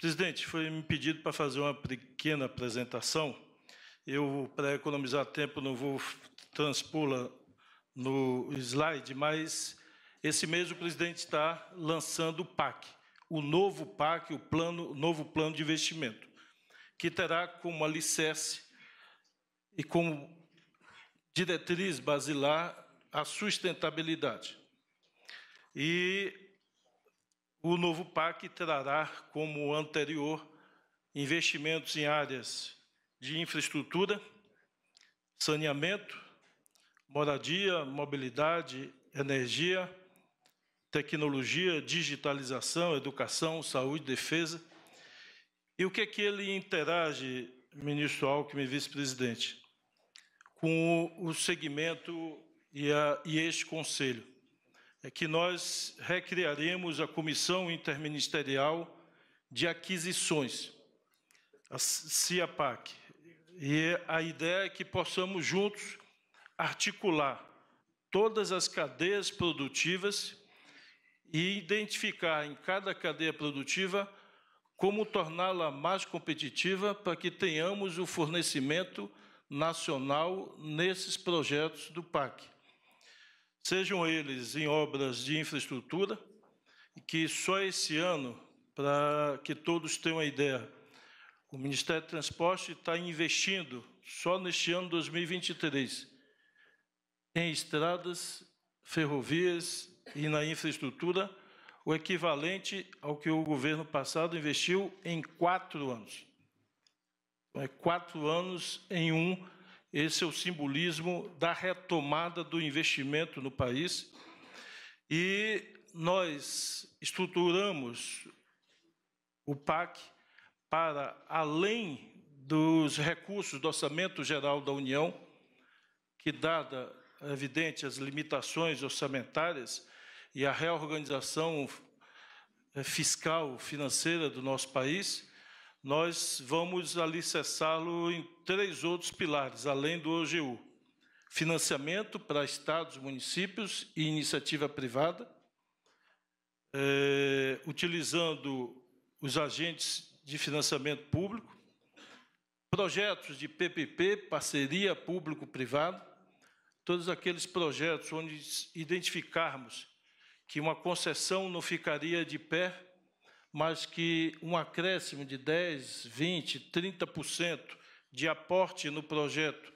Presidente, foi me pedido para fazer uma pequena apresentação. Eu, para economizar tempo, não vou transpô-la no slide, mas esse mês o presidente está lançando o PAC, o novo PAC, o plano, novo plano de investimento, que terá como alicerce e como diretriz basilar a sustentabilidade. E o novo PAC trará, como o anterior, investimentos em áreas de infraestrutura, saneamento, moradia, mobilidade, energia, tecnologia, digitalização, educação, saúde, defesa. E o que é que ele interage, ministro Alckmin, vice-presidente, com o segmento e, a, e este conselho? é que nós recriaremos a Comissão Interministerial de Aquisições, a CIAPAC. E a ideia é que possamos juntos articular todas as cadeias produtivas e identificar em cada cadeia produtiva como torná-la mais competitiva para que tenhamos o fornecimento nacional nesses projetos do PAC sejam eles em obras de infraestrutura, que só esse ano, para que todos tenham uma ideia, o Ministério do Transporte está investindo, só neste ano 2023, em estradas, ferrovias e na infraestrutura, o equivalente ao que o governo passado investiu em quatro anos. Então, é quatro anos em um esse é o simbolismo da retomada do investimento no país. E nós estruturamos o PAC para além dos recursos do Orçamento Geral da União, que, dada evidente as limitações orçamentárias e a reorganização eh, fiscal financeira do nosso país, nós vamos alicerçá-lo em três outros pilares, além do OGU: financiamento para estados, municípios e iniciativa privada, é, utilizando os agentes de financiamento público, projetos de PPP, parceria público-privado, todos aqueles projetos onde identificarmos que uma concessão não ficaria de pé mas que um acréscimo de 10, 20, 30% de aporte no projeto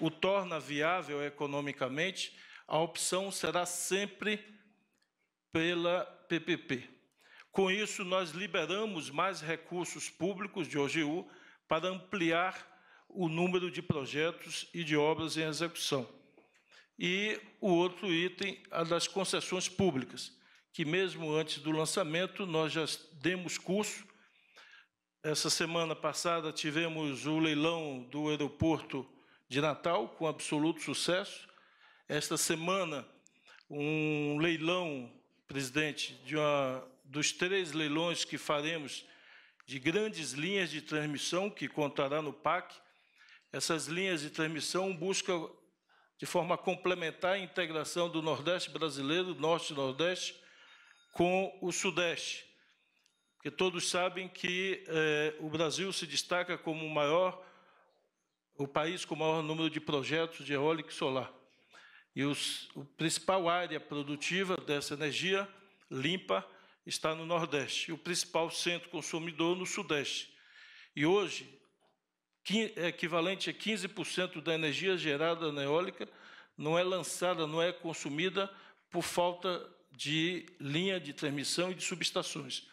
o torna viável economicamente, a opção será sempre pela PPP. Com isso, nós liberamos mais recursos públicos de OGU para ampliar o número de projetos e de obras em execução. E o outro item, a das concessões públicas que mesmo antes do lançamento nós já demos curso. Essa semana passada tivemos o leilão do aeroporto de Natal com absoluto sucesso. Esta semana um leilão, presidente, de uma, dos três leilões que faremos de grandes linhas de transmissão que contará no PAC. Essas linhas de transmissão buscam de forma complementar a integração do Nordeste brasileiro, Norte e Nordeste, com o Sudeste, porque todos sabem que eh, o Brasil se destaca como o maior, o país com o maior número de projetos de eólico e solar. E os, o principal área produtiva dessa energia limpa está no Nordeste, e o principal centro consumidor no Sudeste. E hoje, é equivalente a 15% da energia gerada na eólica não é lançada, não é consumida por falta de linha de transmissão e de subestações.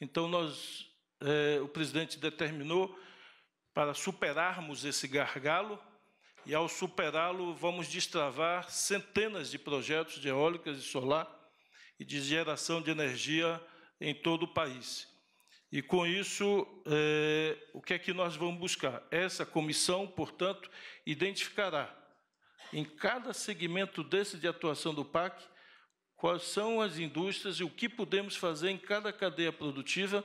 Então, nós, eh, o presidente determinou para superarmos esse gargalo, e ao superá-lo, vamos destravar centenas de projetos de eólicas e solar e de geração de energia em todo o país. E com isso, eh, o que é que nós vamos buscar? Essa comissão, portanto, identificará em cada segmento desse de atuação do PAC quais são as indústrias e o que podemos fazer em cada cadeia produtiva.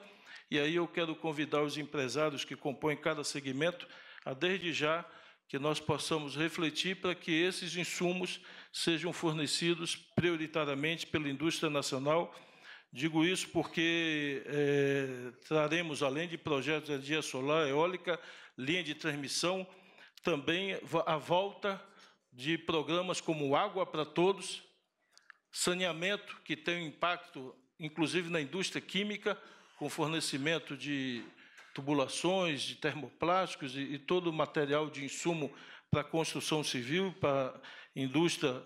E aí eu quero convidar os empresários que compõem cada segmento a, desde já, que nós possamos refletir para que esses insumos sejam fornecidos prioritariamente pela indústria nacional. Digo isso porque é, traremos, além de projetos de energia solar, eólica, linha de transmissão, também a volta de programas como Água para Todos, Saneamento, que tem um impacto, inclusive, na indústria química, com fornecimento de tubulações, de termoplásticos e, e todo o material de insumo para a construção civil, para a indústria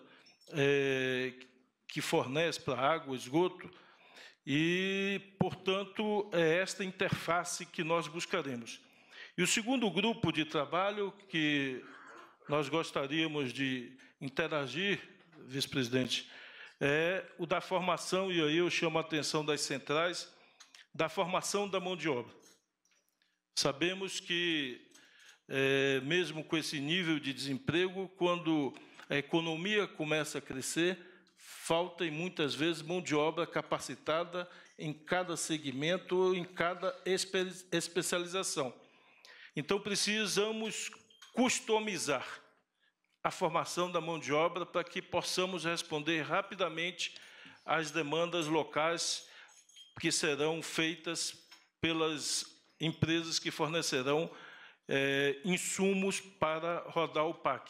é, que fornece para água, esgoto. E, portanto, é esta interface que nós buscaremos. E o segundo grupo de trabalho que nós gostaríamos de interagir, vice-presidente, é o da formação, e aí eu chamo a atenção das centrais, da formação da mão de obra. Sabemos que, é, mesmo com esse nível de desemprego, quando a economia começa a crescer, falta e muitas vezes mão de obra capacitada em cada segmento ou em cada especialização. Então precisamos customizar a formação da mão de obra para que possamos responder rapidamente às demandas locais que serão feitas pelas empresas que fornecerão é, insumos para rodar o PAC.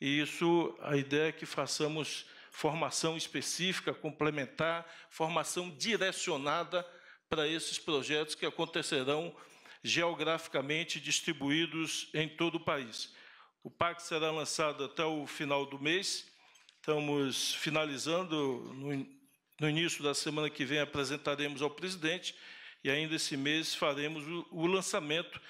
E isso, a ideia é que façamos formação específica, complementar, formação direcionada para esses projetos que acontecerão geograficamente distribuídos em todo o país. O PAC será lançado até o final do mês. Estamos finalizando, no, no início da semana que vem apresentaremos ao presidente e ainda esse mês faremos o, o lançamento